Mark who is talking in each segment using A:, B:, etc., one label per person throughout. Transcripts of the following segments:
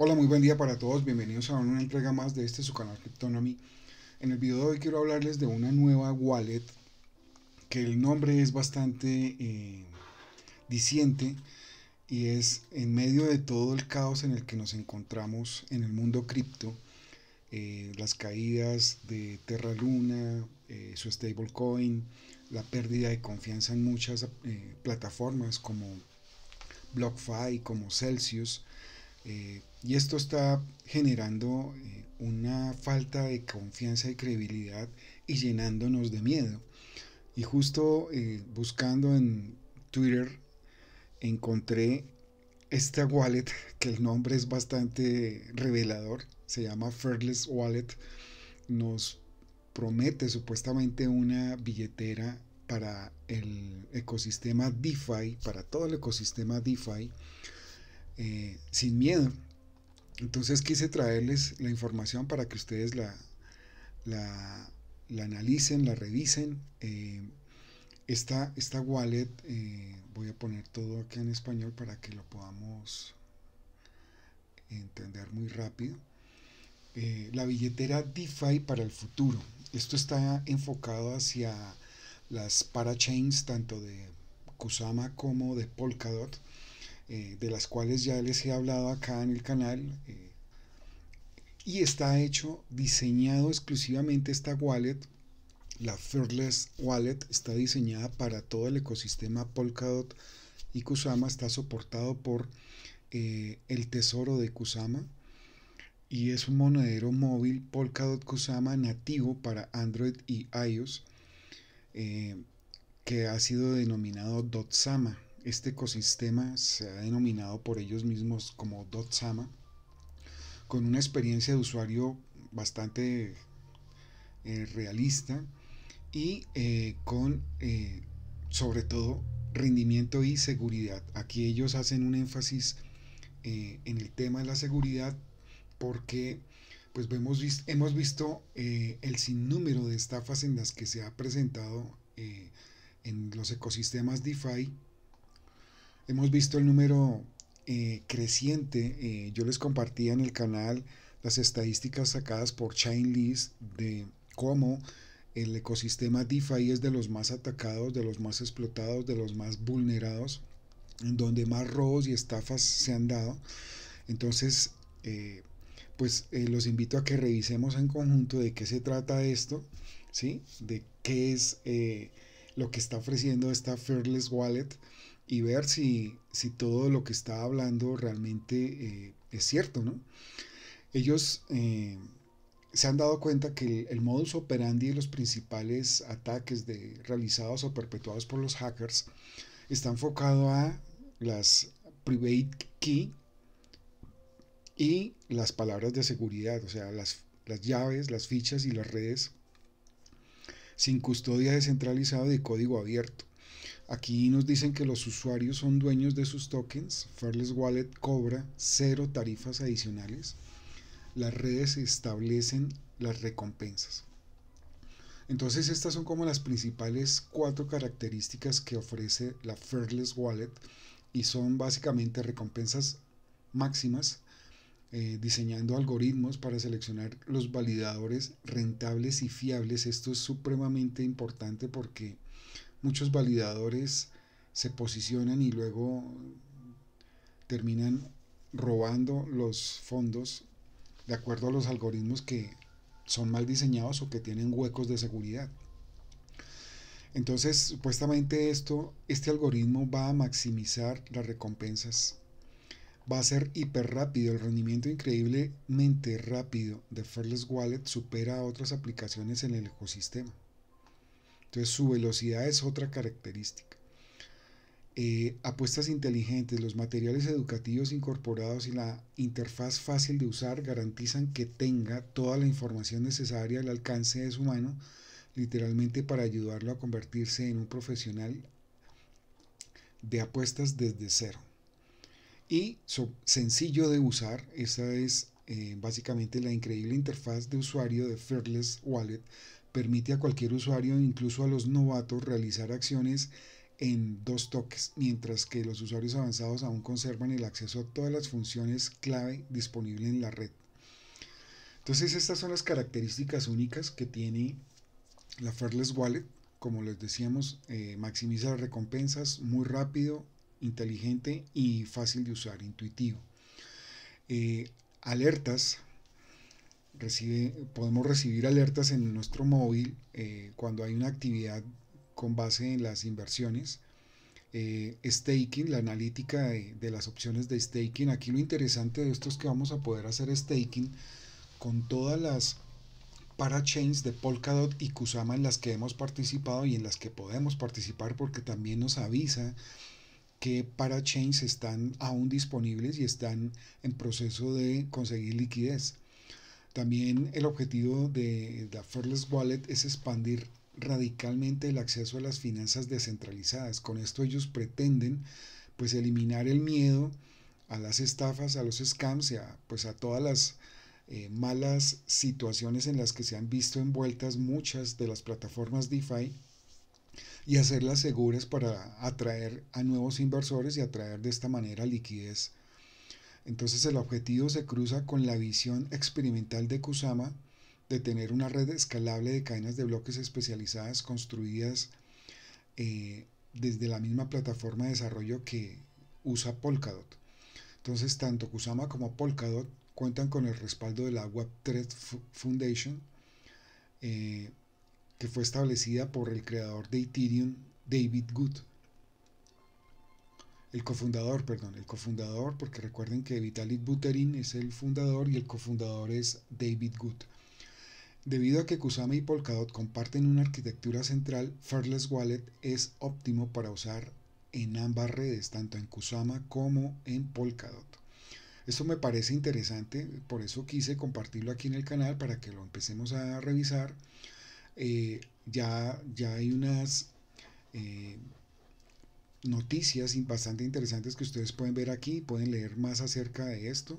A: Hola, muy buen día para todos. Bienvenidos a una entrega más de este su canal Cryptonomy. En el video de hoy quiero hablarles de una nueva wallet que el nombre es bastante eh, y es en medio de todo el caos en el que nos encontramos en el mundo cripto, eh, las caídas de Terra Luna, eh, su stablecoin, la pérdida de confianza en muchas eh, plataformas como BlockFi, como Celsius. Y esto está generando eh, una falta de confianza y credibilidad y llenándonos de miedo. Y justo eh, buscando en Twitter encontré esta wallet que el nombre es bastante revelador, se llama Fairless Wallet, nos promete supuestamente una billetera para el ecosistema DeFi, para todo el ecosistema DeFi, eh, sin miedo, entonces quise traerles la información para que ustedes la, la, analicen, la revisen. Eh, esta, wallet, eh, voy a poner todo acá en español para que lo podamos entender muy rápido. Eh, la billetera DeFi para el futuro. Esto está enfocado hacia las parachains tanto de Kusama como de Polkadot eh, de las cuales ya les he hablado acá en el canal. Eh, y está hecho, diseñado exclusivamente esta wallet. La Fearless Wallet está diseñada para todo el ecosistema Polkadot y Kusama. Está soportado por eh, el tesoro de Kusama. Y es un monedero móvil Polkadot Kusama nativo para Android y iOS que ha sido denominado Dotsama este ecosistema se ha denominado por ellos mismos como Dotsama, con una experiencia de usuario bastante eh, realista y eh, con eh, sobre todo rendimiento y seguridad. Aquí ellos hacen un énfasis en el tema de la seguridad porque pues vemos, hemos visto el sinnúmero de estafas en las que se ha presentado en los ecosistemas DeFi Hemos visto el número eh, creciente. Eh, yo les compartía en el canal las estadísticas sacadas por Chainlist de cómo el ecosistema DeFi es de los más atacados, de los más explotados, de los más vulnerados, en donde más robos y estafas se han dado. Entonces, eh, pues los invito a que revisemos en conjunto de qué se trata esto, ¿sí? De qué es lo que está ofreciendo esta Fairless Wallet y ver si, todo lo que está hablando realmente eh, es cierto, ¿no? Ellos eh, se han dado cuenta que el, modus operandi de los principales ataques de, realizados o perpetuados por los hackers está enfocado a las private key y las palabras de seguridad, o sea, las, las llaves, las fichas y las redes sin custodia descentralizada de código abierto. Aquí nos dicen que los usuarios son dueños de sus tokens. Fairless Wallet cobra cero tarifas adicionales. Las redes establecen las recompensas. Entonces estas son como las principales cuatro características que ofrece la Fairless Wallet y son básicamente recompensas máximas, eh, diseñando algoritmos para seleccionar los validadores rentables y fiables. Esto es supremamente importante porque muchos validadores se posicionan y luego terminan robando los fondos de acuerdo a los algoritmos que son mal diseñados o que tienen huecos de seguridad. Entonces, supuestamente esto, este algoritmo va a maximizar las recompensas. Va a ser hiper rápido, el rendimiento increíblemente rápido de Fairless Wallet supera a otras aplicaciones en el ecosistema. Entonces su velocidad es otra característica. Eh, apuestas inteligentes, los materiales educativos incorporados y la interfaz fácil de usar garantizan que tenga toda la información necesaria al alcance de su mano, literalmente para ayudarlo a convertirse en un profesional de apuestas desde cero. Y sencillo de usar, esa es eh, básicamente la increíble interfaz de usuario de Fearless Wallet permite a cualquier usuario, incluso a los novatos, realizar acciones en dos toques, mientras que los usuarios avanzados aún conservan el acceso a todas las funciones clave disponibles en la red. Entonces estas son las características únicas que tiene la Fairless Wallet. Como les decíamos, eh, maximiza las recompensas, muy rápido, inteligente y fácil de usar, intuitivo. Eh, alertas Recibe, podemos recibir alertas en nuestro móvil eh, cuando hay una actividad con base en las inversiones. Eh, staking, la analítica de, de, las opciones de staking. Aquí lo interesante de esto es que vamos a poder hacer staking con todas las parachains de Polkadot y Kusama en las que hemos participado y en las que podemos participar porque también nos avisa que parachains están aún disponibles y están en proceso de conseguir liquidez. También el objetivo de la Fearless Wallet es expandir radicalmente el acceso a las finanzas descentralizadas. Con esto ellos pretenden pues eliminar el miedo a las estafas, a los scams, a, pues a todas las eh, malas situaciones en las que se han visto envueltas muchas de las plataformas DeFi y hacerlas seguras para atraer a nuevos inversores y atraer de esta manera liquidez entonces el objetivo se cruza con la visión experimental de Kusama de tener una red escalable de cadenas de bloques especializadas construidas eh, desde la misma plataforma de desarrollo que usa Polkadot. Entonces tanto Kusama como Polkadot cuentan con el respaldo de la Web3 Foundation, eh, que fue establecida por el creador de Ethereum, David Good el cofundador, perdón, el cofundador, porque recuerden que Vitalik Buterin es el fundador y el cofundador es David Good. Debido a que Kusama y Polkadot comparten una arquitectura central, Fairless Wallet es óptimo para usar en ambas redes, tanto en Kusama como en Polkadot. Esto me parece interesante, por eso quise compartirlo aquí en el canal para que lo empecemos a revisar. Eh, ya, ya hay unas eh, noticias bastante interesantes que ustedes pueden ver aquí, pueden leer más acerca de esto.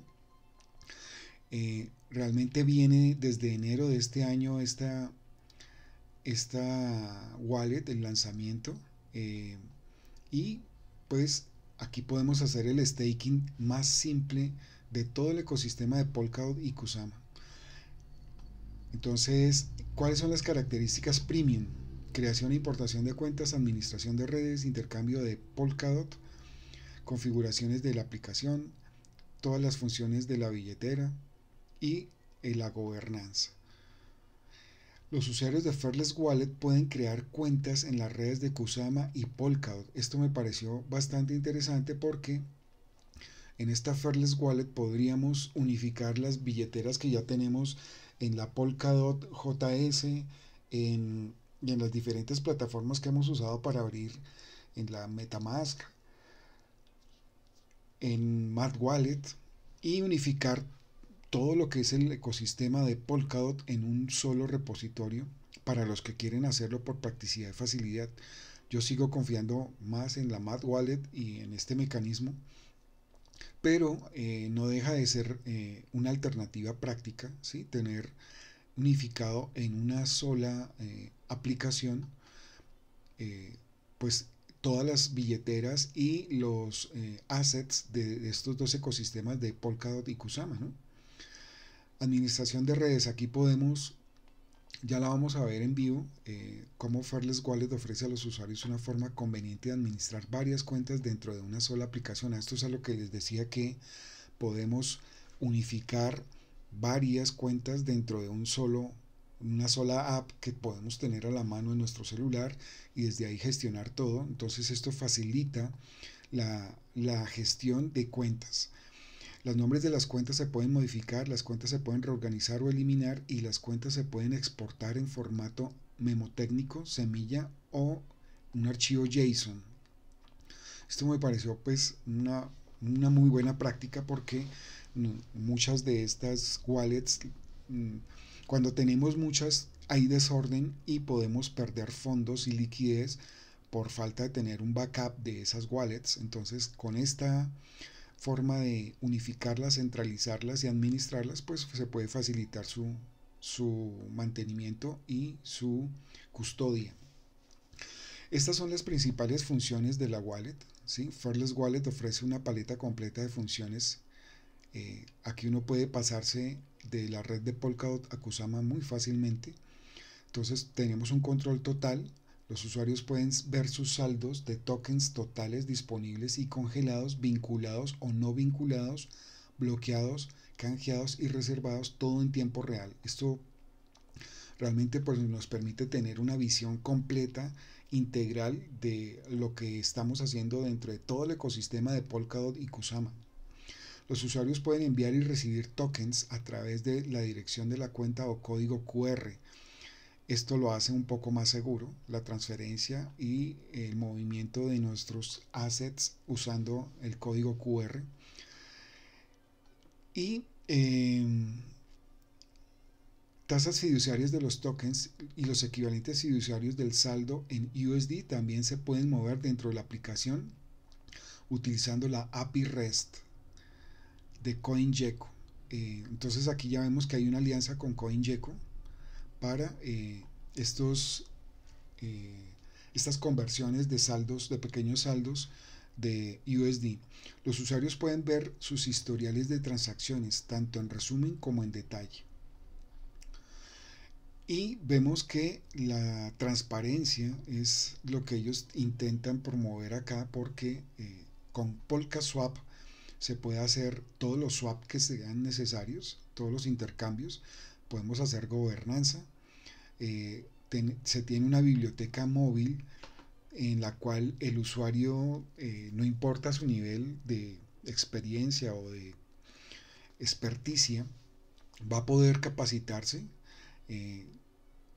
A: Eh, realmente viene desde enero de este año esta, esta wallet, el lanzamiento. Eh, y pues aquí podemos hacer el staking más simple de todo el ecosistema de Polkadot y Kusama. Entonces, ¿cuáles son las características premium? creación e importación de cuentas, administración de redes, intercambio de Polkadot, configuraciones de la aplicación, todas las funciones de la billetera y eh, la gobernanza. Los usuarios de Fairless Wallet pueden crear cuentas en las redes de Kusama y Polkadot. Esto me pareció bastante interesante porque en esta Fairless Wallet podríamos unificar las billeteras que ya tenemos en la Polkadot JS, en y en las diferentes plataformas que hemos usado para abrir en la Metamask, en Mad Wallet y unificar todo lo que es el ecosistema de Polkadot en un solo repositorio para los que quieren hacerlo por practicidad y facilidad. Yo sigo confiando más en la Mad Wallet y en este mecanismo, pero eh, no deja de ser eh, una alternativa práctica, ¿sí? tener unificado en una sola eh, aplicación, eh, pues todas las billeteras y los eh, assets de, estos dos ecosistemas de Polkadot y Kusama. ¿no? Administración de redes, aquí podemos, ya la vamos a ver en vivo, cómo Fairless Wallet ofrece a los usuarios una forma conveniente de administrar varias cuentas dentro de una sola aplicación. Esto es a lo que les decía que podemos unificar varias cuentas dentro de un solo una sola app que podemos tener a la mano en nuestro celular y desde ahí gestionar todo. Entonces esto facilita la, la, gestión de cuentas. Los nombres de las cuentas se pueden modificar, las cuentas se pueden reorganizar o eliminar y las cuentas se pueden exportar en formato memotécnico, semilla o un archivo JSON. Esto me pareció pues una una muy buena práctica porque mm, muchas de estas wallets, mm, cuando tenemos muchas, hay desorden y podemos perder fondos y liquidez por falta de tener un backup de esas wallets. Entonces, con esta forma de unificarlas, centralizarlas y administrarlas, pues se puede facilitar su, su mantenimiento y su custodia. Estas son las principales funciones de la wallet. ¿sí? Wallet ofrece una paleta completa de funciones. Eh, aquí uno puede pasarse de la red de Polkadot a Kusama muy fácilmente. Entonces tenemos un control total. Los usuarios pueden ver sus saldos de tokens totales disponibles y congelados, vinculados o no vinculados, bloqueados, canjeados y reservados, todo en tiempo real. Esto realmente pues, nos permite tener una visión completa integral de lo que estamos haciendo dentro de todo el ecosistema de Polkadot y Kusama. Los usuarios pueden enviar y recibir tokens a través de la dirección de la cuenta o código QR. Esto lo hace un poco más seguro la transferencia y el movimiento de nuestros assets usando el código QR. Y em, Tasas fiduciarias de los tokens y los equivalentes fiduciarios del saldo en USD también se pueden mover dentro de la aplicación utilizando la API REST de CoinGecko. Eh, entonces aquí ya vemos que hay una alianza con CoinGecko para eh, estos, eh, estas conversiones de saldos, de pequeños saldos de USD. Los usuarios pueden ver sus historiales de transacciones, tanto en resumen como en detalle. Y vemos que la transparencia es lo que ellos intentan promover acá porque eh, con PolkaSwap se puede hacer todos los swap que sean necesarios, todos los intercambios, podemos hacer gobernanza, eh, se tiene una biblioteca móvil en la cual el usuario, eh, no importa su nivel de experiencia o de experticia, va a poder capacitarse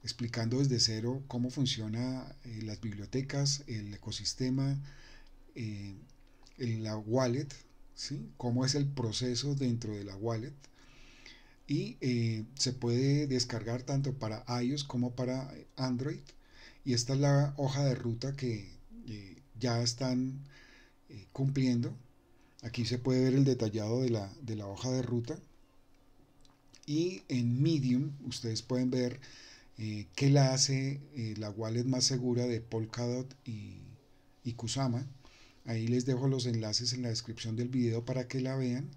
A: explicando desde cero cómo funciona eh, las bibliotecas, el ecosistema, eh, la wallet, cómo es el proceso dentro de la wallet. Y eh, se puede descargar tanto para iOS como para Android. Y esta es la hoja de ruta que ya están cumpliendo. Aquí se puede ver el detallado de la, de la hoja de ruta. Y en Medium ustedes pueden ver eh, qué que la hace eh, la wallet más segura de Polkadot y, y, Kusama. Ahí les dejo los enlaces en la descripción del video para que la vean.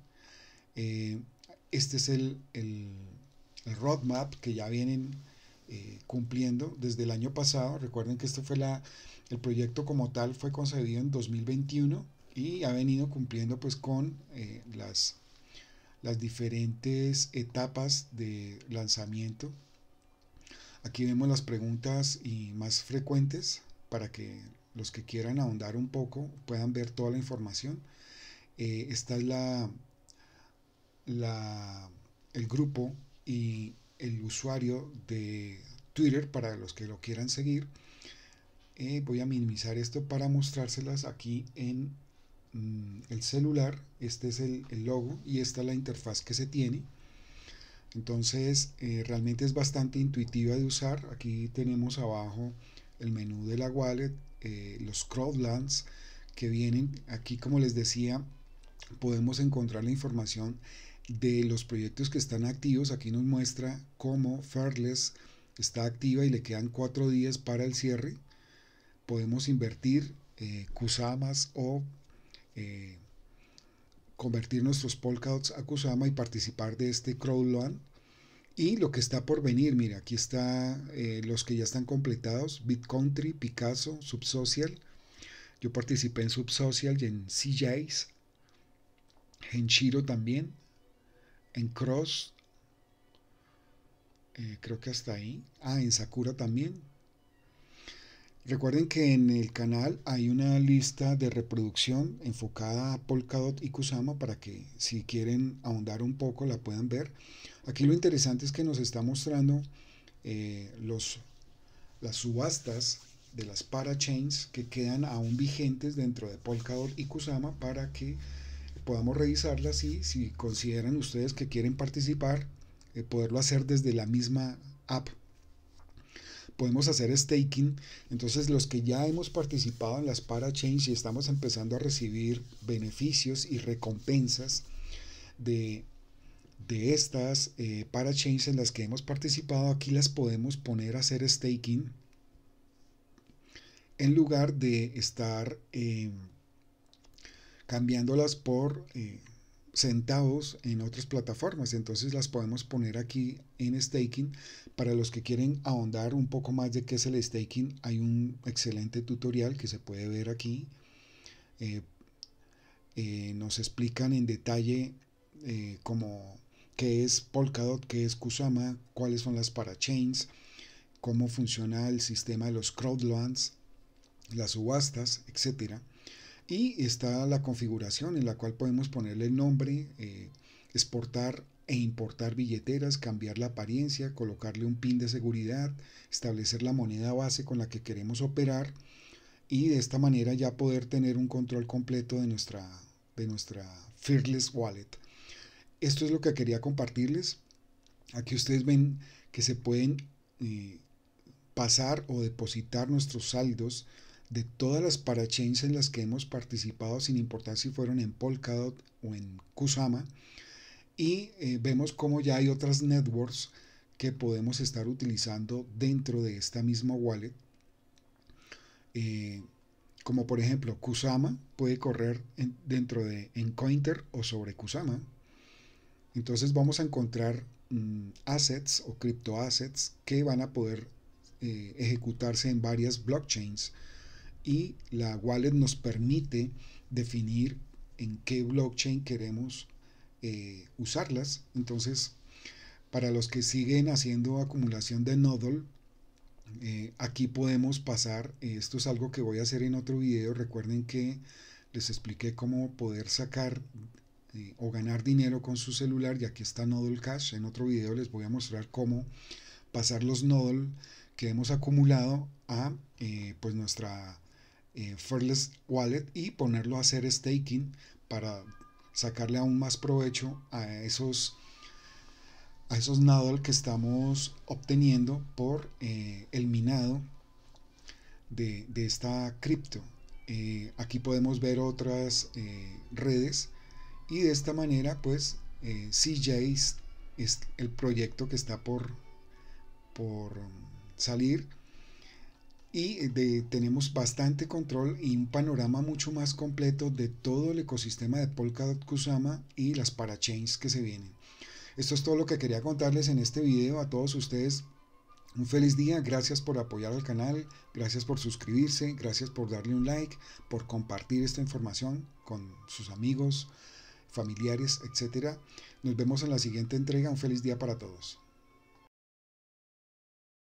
A: Eh, este es el, roadmap que ya vienen cumpliendo desde el año pasado. Recuerden que este fue la, el proyecto como tal fue concebido en 2021 y ha venido cumpliendo pues con las las diferentes etapas de lanzamiento Aquí vemos las preguntas y más frecuentes para que los que quieran ahondar un poco puedan ver toda la información. Eh, esta es la, el grupo y el usuario de Twitter para los que lo quieran seguir. Eh, voy a minimizar esto para mostrárselas aquí en mm, el celular. Este es el, el logo y esta es la interfaz que se tiene. Entonces eh, realmente es bastante intuitiva de usar. Aquí tenemos abajo el menú de la wallet, eh, los crowdlands que vienen. Aquí como les decía podemos encontrar la información de los proyectos que están activos. Aquí nos muestra cómo Fairless está activa y le quedan cuatro días para el cierre. Podemos invertir Kusamas eh, o convertir nuestros Polkadots a Kusama y participar de este loan Y lo que está por venir, mira, aquí está eh, los que ya están completados, BitCountry, Picasso, Subsocial. Yo participé en Subsocial y en CJs, en Shiro también, en Cross, eh, creo que hasta ahí. Ah, en Sakura también, Recuerden que en el canal hay una lista de reproducción enfocada a Polkadot y Kusama para que si quieren ahondar un poco la puedan ver. Aquí lo interesante es que nos está mostrando eh, los, las subastas de las parachains que quedan aún vigentes dentro de Polkadot y Kusama para que podamos revisarlas y si consideran ustedes que quieren participar, eh, poderlo hacer desde la misma app podemos hacer staking. Entonces los que ya hemos participado en las parachains y estamos empezando a recibir beneficios y recompensas de, estas eh, parachains en las que hemos participado, aquí las podemos poner a hacer staking en lugar de estar eh, cambiándolas por... Eh, sentados en otras plataformas. Entonces las podemos poner aquí en staking. Para los que quieren ahondar un poco más de qué es el staking, hay un excelente tutorial que se puede ver aquí. Eh, eh, nos explican en detalle eh, qué es Polkadot, qué es Kusama, cuáles son las parachains, cómo funciona el sistema de los crowdlands, las subastas, etcétera. Y está la configuración en la cual podemos ponerle el nombre, eh, exportar e importar billeteras, cambiar la apariencia, colocarle un pin de seguridad, establecer la moneda base con la que queremos operar y de esta manera ya poder tener un control completo de nuestra, de nuestra Fearless Wallet. Esto es lo que quería compartirles. Aquí ustedes ven que se pueden eh, pasar o depositar nuestros saldos de todas las parachains en las que hemos participado, sin importar si fueron en Polkadot o en Kusama, y eh, vemos cómo ya hay otras networks que podemos estar utilizando dentro de esta misma wallet. Eh, como por ejemplo, Kusama puede correr dentro de Encointer o sobre Kusama. Entonces vamos a encontrar mm, assets o assets que van a poder eh, ejecutarse en varias blockchains y la wallet nos permite definir en qué blockchain queremos eh, usarlas. Entonces, para los que siguen haciendo acumulación de nodal, eh, aquí podemos pasar, eh, esto es algo que voy a hacer en otro video, recuerden que les expliqué cómo poder sacar o ganar dinero con su celular y aquí está Nodal Cash, en otro video les voy a mostrar cómo pasar los Nodal que hemos acumulado a pues nuestra eh, Wallet y ponerlo a hacer staking para sacarle aún más provecho a esos a esos que estamos obteniendo por eh, el minado de, esta cripto. Eh, aquí podemos ver otras eh, redes y de esta manera pues CJ es, es el proyecto que está por, por salir y eh, tenemos bastante control y un panorama mucho más completo de todo el ecosistema de Polkadot Kusama y las parachains que se vienen. Esto es todo lo que quería contarles en este video a todos ustedes. Un feliz día, gracias por apoyar al canal, gracias por suscribirse, gracias por darle un like, por compartir esta información con sus amigos, familiares, etc. Nos vemos en la siguiente entrega, un feliz día para todos.